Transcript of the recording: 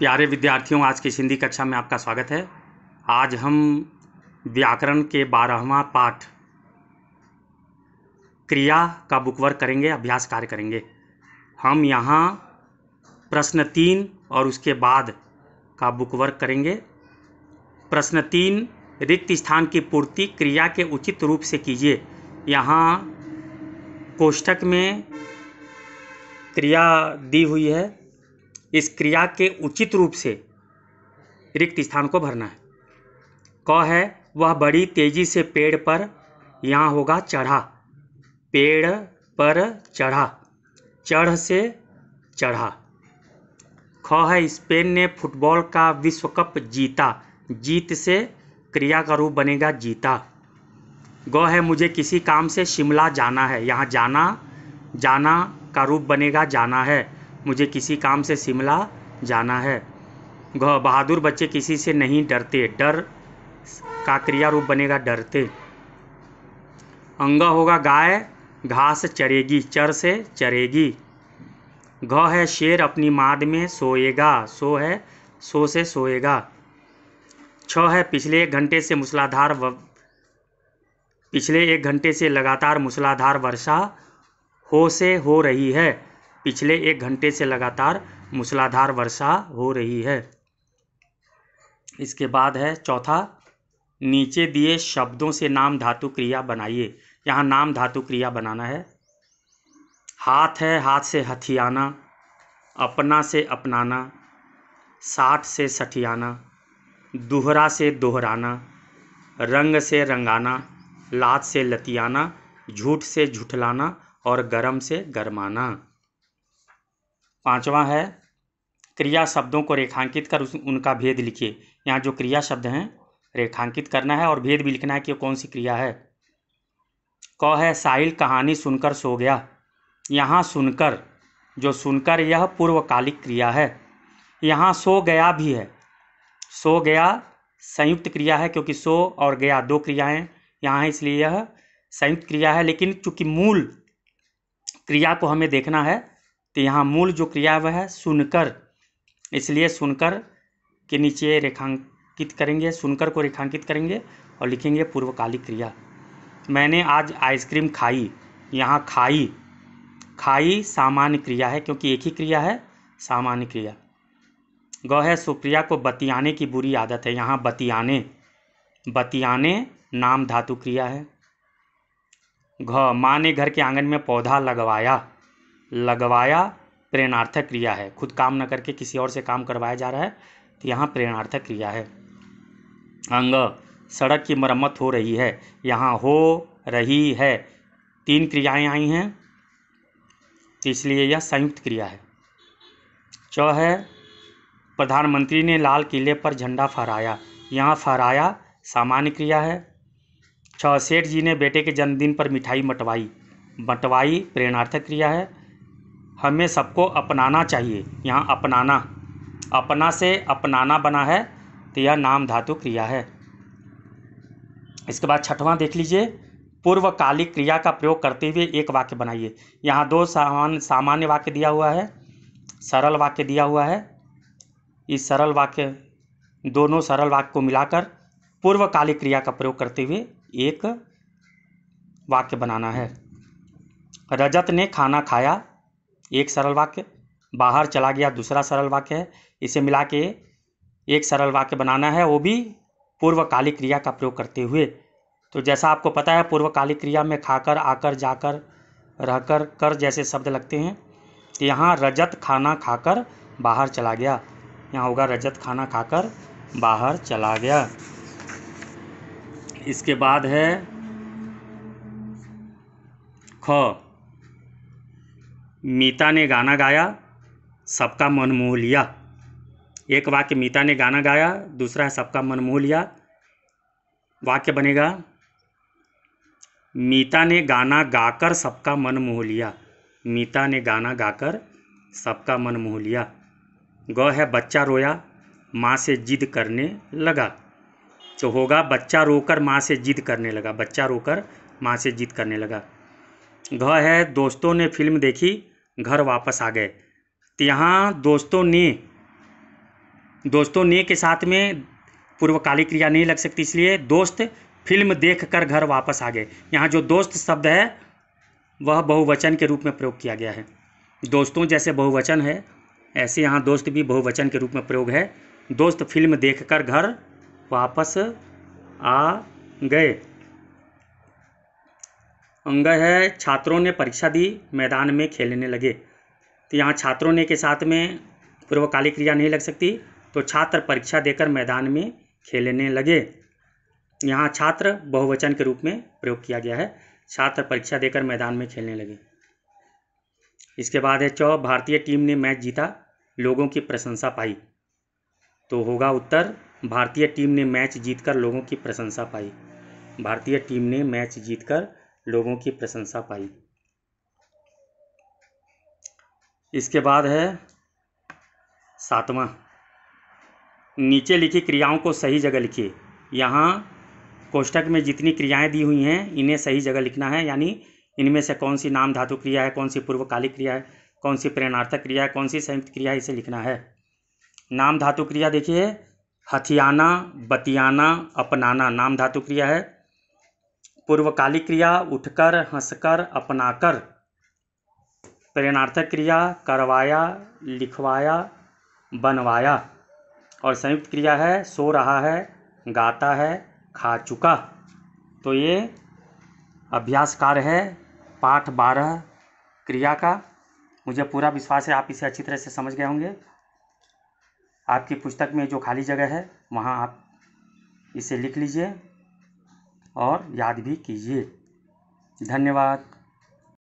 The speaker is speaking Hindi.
प्यारे विद्यार्थियों आज की हिंदी कक्षा में आपका स्वागत है आज हम व्याकरण के बारहवा पाठ क्रिया का बुकवर करेंगे अभ्यास कार्य करेंगे हम यहाँ प्रश्न तीन और उसके बाद का बुकवर करेंगे प्रश्न तीन रिक्त स्थान की पूर्ति क्रिया के उचित रूप से कीजिए यहाँ कोष्ठक में क्रिया दी हुई है इस क्रिया के उचित रूप से रिक्त स्थान को भरना है क है वह बड़ी तेजी से पेड़ पर यहाँ होगा चढ़ा पेड़ पर चढ़ा चढ़ से चढ़ा ख है स्पेन ने फुटबॉल का विश्व कप जीता जीत से क्रिया का रूप बनेगा जीता ग है मुझे किसी काम से शिमला जाना है यहाँ जाना जाना का रूप बनेगा जाना है मुझे किसी काम से शिमला जाना है घ बहादुर बच्चे किसी से नहीं डरते डर का क्रिया रूप बनेगा डरते अंग होगा गाय घास चरेगी चर से चरेगी घ है शेर अपनी माद में सोएगा सो है सो से सोएगा छ है पिछले एक घंटे से मूसलाधार पिछले एक घंटे से लगातार मूसलाधार वर्षा हो से हो रही है पिछले एक घंटे से लगातार मूसलाधार वर्षा हो रही है इसके बाद है चौथा नीचे दिए शब्दों से नाम धातु क्रिया बनाइए यहाँ नाम धातु क्रिया बनाना है हाथ है हाथ से हथियाना अपना से अपनाना साठ से सठियाना दोहरा से दोहराना रंग से रंगाना लात से लतियाना झूठ से झुठलाना और गरम से गरमाना पांचवा है क्रिया शब्दों को रेखांकित कर उस उनका भेद लिखिए यहाँ जो क्रिया शब्द हैं रेखांकित करना है और भेद भी लिखना है कि कौन सी क्रिया है क है साहिल कहानी सुनकर सो गया यहाँ सुनकर जो सुनकर यह पूर्वकालिक क्रिया है यहाँ सो गया भी है सो गया संयुक्त क्रिया है क्योंकि सो और गया दो क्रियाएं यहाँ इसलिए यह संयुक्त क्रिया है लेकिन चूंकि मूल क्रिया को हमें देखना है तो यहाँ मूल जो क्रिया वह है सुनकर इसलिए सुनकर के नीचे रेखांकित करेंगे सुनकर को रेखांकित करेंगे और लिखेंगे पूर्वकालिक क्रिया मैंने आज आइसक्रीम खाई यहाँ खाई खाई सामान्य क्रिया है क्योंकि एक ही क्रिया है सामान्य क्रिया गौ है सुप्रिया को बतियाने की बुरी आदत है यहाँ बतियाने बतियाने नाम धातु क्रिया है घ माँ ने घर के आंगन में पौधा लगवाया लगवाया प्रेरणार्थक क्रिया है खुद काम न करके किसी और से काम करवाया जा रहा है तो यहाँ प्रेरणार्थक क्रिया है अंग सड़क की मरम्मत हो रही है यहाँ हो रही है तीन क्रियाएं आई हैं इसलिए यह संयुक्त क्रिया है च है प्रधानमंत्री ने लाल किले पर झंडा फहराया यहाँ फहराया सामान्य क्रिया है छः सेठ जी ने बेटे के जन्मदिन पर मिठाई मटवाई बंटवाई प्रेरणार्थक क्रिया है हमें सबको अपनाना चाहिए यहाँ अपनाना अपना से अपनाना बना है तो यह नाम धातु क्रिया है इसके बाद छठवां देख लीजिए पूर्वकालिक क्रिया का प्रयोग करते हुए एक वाक्य बनाइए यहाँ दो सामान्य सामान्य वाक्य दिया हुआ है सरल वाक्य दिया हुआ है इस सरल वाक्य दोनों सरल वाक्य को मिलाकर पूर्वकालिक क्रिया का प्रयोग करते हुए एक वाक्य बनाना है रजत ने खाना खाया एक सरल वाक्य बाहर चला गया दूसरा सरल वाक्य है इसे मिला के एक सरल वाक्य बनाना है वो भी पूर्वकालिक क्रिया का प्रयोग करते हुए तो जैसा आपको पता है पूर्वकालिक क्रिया में खाकर आकर जाकर रहकर कर जैसे शब्द लगते हैं तो यहाँ रजत खाना खाकर बाहर चला गया यहाँ होगा रजत खाना खाकर बाहर चला गया इसके बाद है ख मीता ने गाना गाया सबका मन मोह लिया एक वाक्य मीता ने गाना गाया दूसरा है सबका मन मोह लिया वाक्य बनेगा मीता ने गाना गाकर सबका मन मोह लिया मीता ने गाना गाकर सबका मन मोह लिया ग है बच्चा रोया माँ से जिद करने लगा तो होगा बच्चा रोकर माँ से जिद करने लगा बच्चा रोकर माँ से जिद करने लगा घ है दोस्तों ने फिल्म देखी घर वापस आ गए तो यहाँ दोस्तों ने दोस्तों ने के साथ में पूर्वकालिक क्रिया नहीं लग सकती इसलिए दोस्त फिल्म देख कर घर वापस आ गए यहाँ जो दोस्त शब्द है वह बहुवचन के रूप में प्रयोग किया गया है दोस्तों जैसे बहुवचन है ऐसे यहाँ दोस्त भी बहुवचन के रूप में प्रयोग है दोस्त फिल्म देखकर घर वापस आ गए अंग है छात्रों ने परीक्षा दी मैदान में खेलने लगे तो यहाँ छात्रों ने के साथ में पूर्वकालिक क्रिया नहीं लग सकती तो छात्र परीक्षा देकर मैदान में खेलने लगे यहाँ छात्र बहुवचन के रूप में प्रयोग किया गया है छात्र परीक्षा देकर मैदान में खेलने लगे इसके बाद है चौ भारतीय टीम ने मैच जीता लोगों की प्रशंसा पाई तो होगा उत्तर भारतीय टीम ने मैच जीतकर लोगों की प्रशंसा पाई भारतीय टीम ने मैच जीतकर लोगों की प्रशंसा पाई इसके बाद है सातवां नीचे लिखी क्रियाओं को सही जगह लिखिए यहाँ कोष्टक में जितनी क्रियाएं दी हुई हैं इन्हें सही जगह लिखना है यानी इनमें से कौन सी नाम धातु क्रिया है कौन सी पूर्वकालिक क्रिया है कौन सी प्रेरणार्थक क्रिया है कौन सी संयुक्त क्रिया है इसे लिखना है नाम धातु क्रिया देखिए हथियाना बतियाना अपनाना नाम धातु क्रिया है पूर्वकालिक क्रिया उठकर हंसकर अपनाकर प्रेरणार्थक क्रिया करवाया लिखवाया बनवाया और संयुक्त क्रिया है सो रहा है गाता है खा चुका तो ये अभ्यास कार्य है पाठ बारह क्रिया का मुझे पूरा विश्वास है आप इसे अच्छी तरह से समझ गए होंगे आपकी पुस्तक में जो खाली जगह है वहाँ आप इसे लिख लीजिए और याद भी कीजिए धन्यवाद